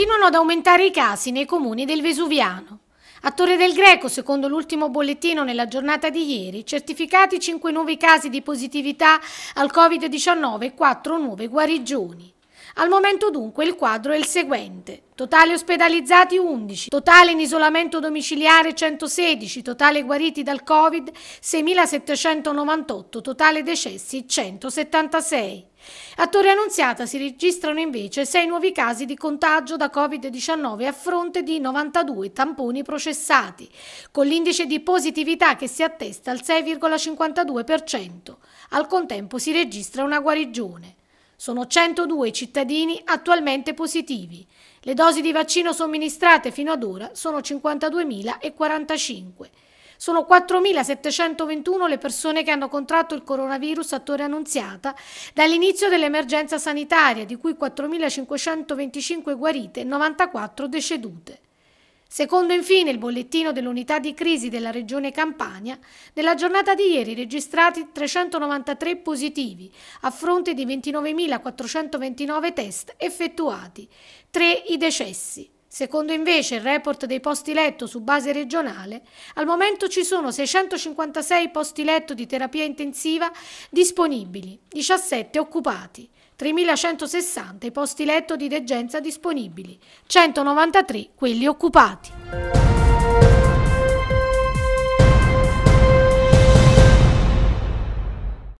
Continuano ad aumentare i casi nei comuni del Vesuviano. A Torre del Greco, secondo l'ultimo bollettino nella giornata di ieri, certificati 5 nuovi casi di positività al Covid-19 e 4 nuove guarigioni. Al momento dunque il quadro è il seguente. Totale ospedalizzati 11, totale in isolamento domiciliare 116, totale guariti dal Covid 6.798, totale decessi 176. A Torre Annunziata si registrano invece 6 nuovi casi di contagio da Covid-19 a fronte di 92 tamponi processati, con l'indice di positività che si attesta al 6,52%. Al contempo si registra una guarigione. Sono 102 i cittadini attualmente positivi. Le dosi di vaccino somministrate fino ad ora sono 52.045. Sono 4.721 le persone che hanno contratto il coronavirus a Torre Annunziata dall'inizio dell'emergenza sanitaria, di cui 4.525 guarite e 94 decedute. Secondo infine il bollettino dell'unità di crisi della regione Campania, nella giornata di ieri registrati 393 positivi a fronte di 29.429 test effettuati, 3 i decessi. Secondo invece il report dei posti letto su base regionale, al momento ci sono 656 posti letto di terapia intensiva disponibili, 17 occupati, 3.160 i posti letto di degenza disponibili, 193 quelli occupati.